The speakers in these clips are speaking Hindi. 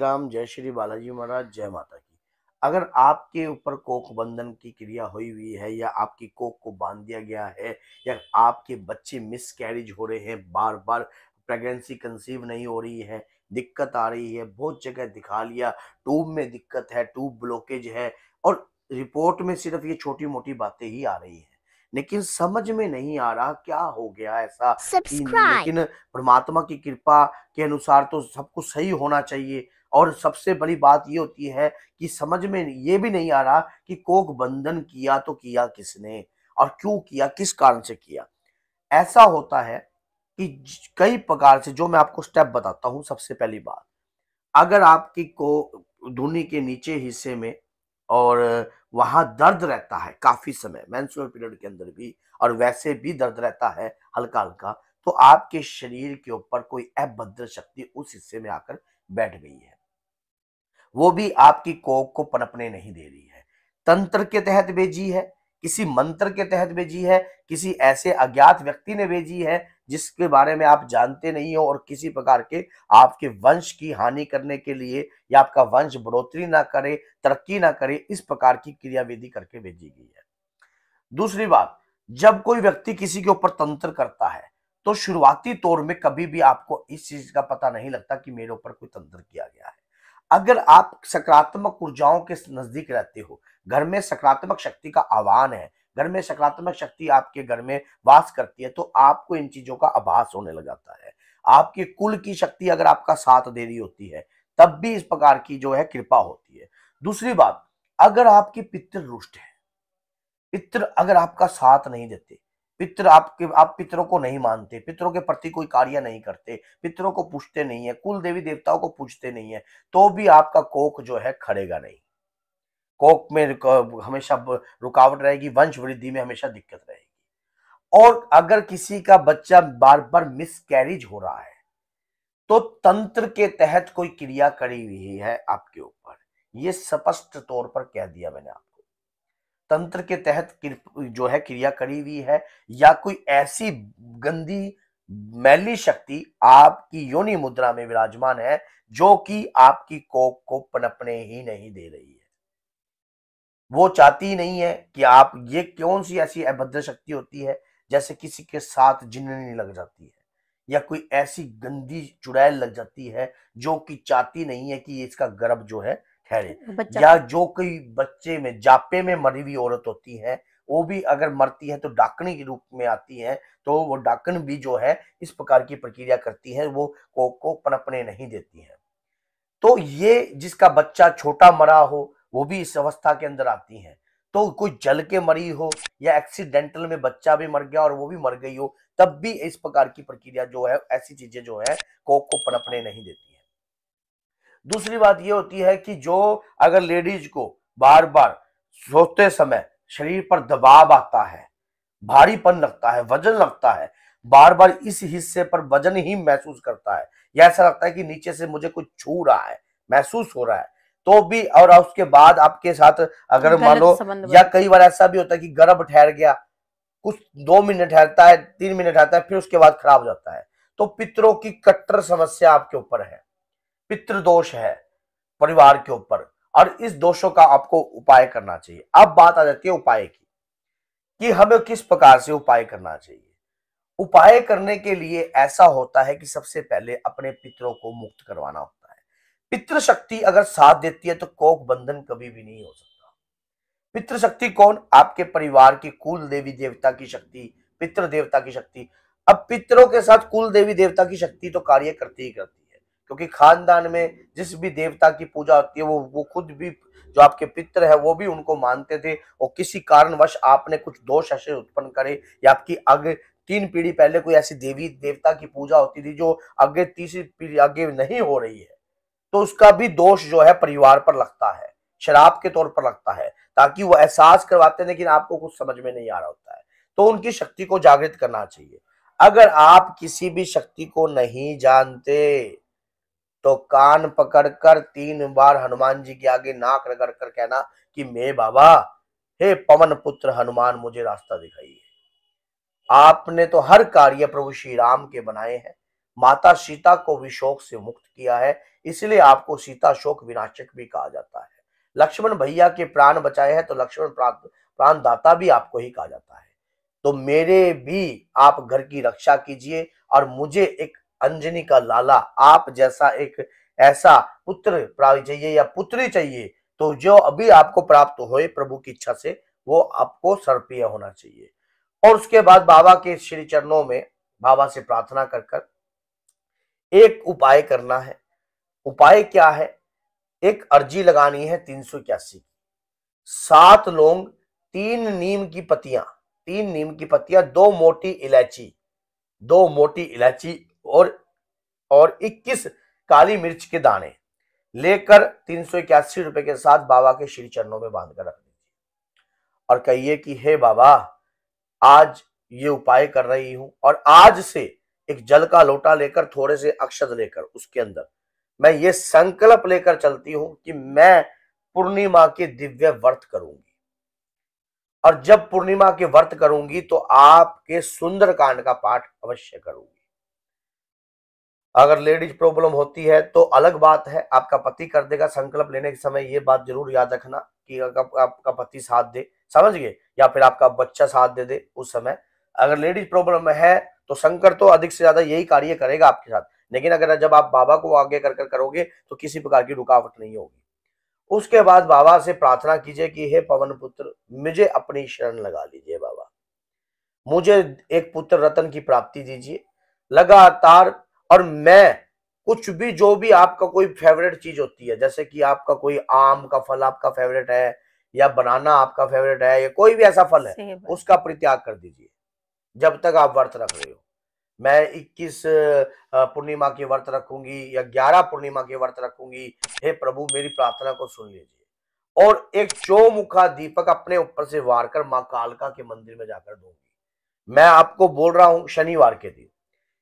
राम जय श्री बालाजी महाराज जय माता की अगर आपके ऊपर कोख बंधन की क्रिया हुई हुई है या आपकी कोख को बांध दिया गया है या आपके बच्चे मिस कैरिज हो रहे हैं बार बार प्रेगनेंसी कंसीव नहीं हो रही है दिक्कत आ रही है बहुत जगह दिखा लिया ट्यूब में दिक्कत है ट्यूब ब्लॉकेज है और रिपोर्ट में सिर्फ ये छोटी मोटी बातें ही आ रही हैं लेकिन समझ में नहीं आ रहा क्या हो गया ऐसा लेकिन परमात्मा की कृपा के अनुसार तो सब कुछ सही होना चाहिए और सबसे बड़ी बात ये होती है कि समझ में ये भी नहीं आ रहा कि कोक बंधन किया तो किया किसने और क्यों किया किस कारण से किया ऐसा होता है कि कई प्रकार से जो मैं आपको स्टेप बताता हूं सबसे पहली बात अगर आपकी को धुनी के नीचे हिस्से में और वहां दर्द रहता है काफ़ी समय मैं पीरियड के अंदर भी और वैसे भी दर्द रहता है हल्का हल्का तो आपके शरीर के ऊपर कोई अभद्र शक्ति उस हिस्से में आकर बैठ गई है वो भी आपकी कोक को पनपने नहीं दे रही है तंत्र के तहत बेजी है किसी मंत्र के तहत भेजी है किसी ऐसे अज्ञात व्यक्ति ने भेजी है जिसके बारे में आप जानते नहीं हो और किसी प्रकार के आपके वंश की हानि करने के लिए या आपका वंश बढ़ोतरी ना करे तरक्की ना करे इस प्रकार की क्रियाविधि करके भेजी गई है दूसरी बात जब कोई व्यक्ति किसी के ऊपर तंत्र करता है तो शुरुआती तौर में कभी भी आपको इस चीज का पता नहीं लगता कि मेरे ऊपर कोई तंत्र किया गया है अगर आप सकारात्मक ऊर्जाओं के नजदीक रहते हो घर में सकारात्मक शक्ति का आह्वान है घर में सकारात्मक शक्ति आपके घर में वास करती है तो आपको इन चीजों का आभास होने लगाता है आपके कुल की शक्ति अगर आपका साथ दे रही होती है तब भी इस प्रकार की जो है कृपा होती है दूसरी बात अगर आपके पितृ रुष्ट है पितृ अगर आपका साथ नहीं देते पितर आपके आप पितरों को नहीं मानते पितरों के प्रति कोई कार्य नहीं करते पितरों को पूछते नहीं है कुल देवी देवताओं को पूछते नहीं है तो भी आपका कोक जो है खड़ेगा नहीं कोक में हमेशा रुकावट रहेगी वंश वृद्धि में हमेशा दिक्कत रहेगी और अगर किसी का बच्चा बार बार मिस कैरिज हो रहा है तो तंत्र के तहत कोई क्रिया करी हुई है आपके ऊपर ये स्पष्ट तौर पर कह दिया मैंने आपको तंत्र के तहत जो है क्रिया करी हुई है या कोई ऐसी गंदी मैली शक्ति आपकी योनि मुद्रा में विराजमान है जो कि आपकी कोप को पनपने ही नहीं दे रही है वो चाहती नहीं है कि आप ये कौन सी ऐसी अभद्र शक्ति होती है जैसे किसी के साथ जिननी लग जाती है या कोई ऐसी गंदी चुड़ैल लग जाती है जो कि चाहती नहीं है कि इसका गर्भ जो है खैर या जो कोई बच्चे में जापे में मरी हुई औरत होती है वो भी अगर मरती है तो डाकनी के रूप में आती है तो वो डाकन भी जो है इस प्रकार की प्रक्रिया करती है वो को, को पनपने नहीं देती है तो ये जिसका बच्चा छोटा मरा हो वो भी इस अवस्था के अंदर आती है तो कोई जल के मरी हो या एक्सीडेंटल में बच्चा भी मर गया और वो भी मर गई हो तब भी इस प्रकार की प्रक्रिया जो है ऐसी चीजें जो है कोक को पनपने नहीं देती दूसरी बात ये होती है कि जो अगर लेडीज को बार बार सोते समय शरीर पर दबाव आता है भारीपन लगता है वजन लगता है बार बार इस हिस्से पर वजन ही महसूस करता है या ऐसा लगता है कि नीचे से मुझे कुछ छू रहा है महसूस हो रहा है तो भी और उसके बाद आपके साथ अगर मानो या कई बार ऐसा भी होता है कि गर्भ ठहर गया कुछ दो मिनट ठहरता है तीन मिनट ठहरता है फिर उसके बाद खराब हो जाता है तो पितरों की कट्टर समस्या आपके ऊपर है पितृदोष है परिवार के ऊपर और इस दोषों का आपको उपाय करना चाहिए अब बात आ जाती है उपाय की कि हमें किस प्रकार से उपाय करना चाहिए उपाय करने के लिए ऐसा होता है कि सबसे पहले अपने पितरों को मुक्त करवाना होता है पितृ शक्ति अगर साथ देती है तो कोक बंधन कभी भी नहीं हो सकता पितृ शक्ति कौन आपके परिवार की कुल देवी देवता की शक्ति पितृ देवता की शक्ति अब पितरों के साथ कुल देवी देवता की शक्ति तो कार्य करती ही करती क्योंकि खानदान में जिस भी देवता की पूजा होती है वो वो खुद भी जो आपके पितर है वो भी उनको मानते थे और किसी कारणवश आपने कुछ दोष ऐसे उत्पन्न करे या आपकी आगे तीन पीढ़ी पहले कोई ऐसी देवी देवता की पूजा होती थी जो आगे तीसरी पीढ़ी आगे नहीं हो रही है तो उसका भी दोष जो है परिवार पर लगता है शराब के तौर पर लगता है ताकि वो एहसास करवाते हैं लेकिन आपको कुछ समझ में नहीं आ रहा होता है तो उनकी शक्ति को जागृत करना चाहिए अगर आप किसी भी शक्ति को नहीं जानते तो कान पकड़कर तीन बार हनुमान जी के आगे नाक रगड़ कर कहना कि मे बाबा हे पवन पुत्र हनुमान मुझे रास्ता दिखाइए आपने तो हर कार्य प्रभु श्री राम के बनाए हैं माता सीता को भी शोक से मुक्त किया है इसलिए आपको सीता शोक विनाशक भी कहा जाता है लक्ष्मण भैया के प्राण बचाए हैं तो लक्ष्मण प्राण दाता भी आपको ही कहा जाता है तो मेरे भी आप घर की रक्षा कीजिए और मुझे एक अंजनी का लाला आप जैसा एक ऐसा पुत्र प्राप्त चाहिए या पुत्री चाहिए तो जो अभी आपको प्राप्त हो प्रभु की इच्छा से वो आपको सर्पीय होना चाहिए और उसके बाद बाबा के श्री चरणों में बाबा से प्रार्थना कर कर एक उपाय करना है उपाय क्या है एक अर्जी लगानी है तीन सौ इक्यासी सात लोंग तीन नीम की पत्तियां तीन नीम की पत्तियां दो मोटी इलायची दो मोटी इलायची और और 21 काली मिर्च के दाने लेकर तीन रुपए के साथ बाबा के श्री चरणों में बांधकर रख दीजिए और कहिए कि हे बाबा आज ये उपाय कर रही हूं और आज से एक जल का लोटा लेकर थोड़े से अक्षत लेकर उसके अंदर मैं ये संकल्प लेकर चलती हूं कि मैं पूर्णिमा के दिव्य व्रत करूंगी और जब पूर्णिमा के व्रत करूंगी तो आपके सुंदर कांड का पाठ अवश्य करूंगी अगर लेडीज प्रॉब्लम होती है तो अलग बात है आपका पति कर देगा संकल्प लेने के समय ये बात जरूर याद रखना कि अगर आपका पति साथ दे समझ गए या फिर आपका बच्चा साथ दे दे उस समय अगर लेडीज प्रॉब्लम है तो शंकर तो अधिक से ज्यादा यही कार्य करेगा आपके साथ लेकिन अगर जब आप बाबा को आगे कर कर करोगे तो किसी प्रकार की रुकावट नहीं होगी उसके बाद बाबा से प्रार्थना कीजिए कि हे पवन पुत्र मुझे अपनी शरण लगा लीजिए बाबा मुझे एक पुत्र रतन की प्राप्ति दीजिए लगातार और मैं कुछ भी जो भी आपका कोई फेवरेट चीज होती है जैसे कि आपका कोई आम का फल आपका फेवरेट है या बनाना आपका फेवरेट है या कोई भी ऐसा फल है उसका परित्याग कर दीजिए जब तक आप व्रत रख रहे हो मैं 21 पूर्णिमा के व्रत रखूंगी या 11 पूर्णिमा के व्रत रखूंगी हे प्रभु मेरी प्रार्थना को सुन लीजिए और एक चौमुखा दीपक अपने ऊपर से वार कर माँ कालका के मंदिर में जाकर दूंगी मैं आपको बोल रहा हूं शनिवार के दिन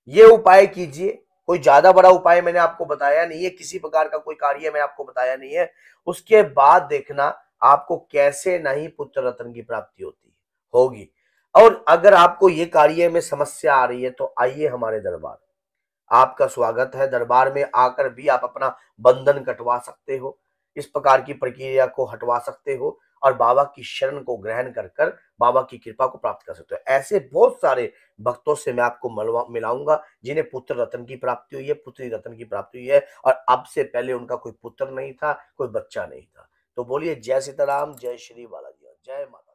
ये उपाय कीजिए कोई ज्यादा बड़ा उपाय मैंने आपको बताया नहीं है किसी प्रकार का कोई कार्य मैंने आपको बताया नहीं है उसके बाद देखना आपको कैसे नहीं पुत्र रत्न की प्राप्ति होती होगी और अगर आपको ये कार्य में समस्या आ रही है तो आइए हमारे दरबार आपका स्वागत है दरबार में आकर भी आप अपना बंधन कटवा सकते हो इस प्रकार की प्रक्रिया को हटवा सकते हो और बाबा की शरण को ग्रहण कर कर बाबा की कृपा को प्राप्त कर सकते हो ऐसे बहुत सारे भक्तों से मैं आपको मलवा मिलाऊंगा जिन्हें पुत्र रतन की प्राप्ति हुई है पुत्री रतन की प्राप्ति हुई है और अब से पहले उनका कोई पुत्र नहीं था कोई बच्चा नहीं था तो बोलिए जय सीताराम जय श्री बालाजी जय माता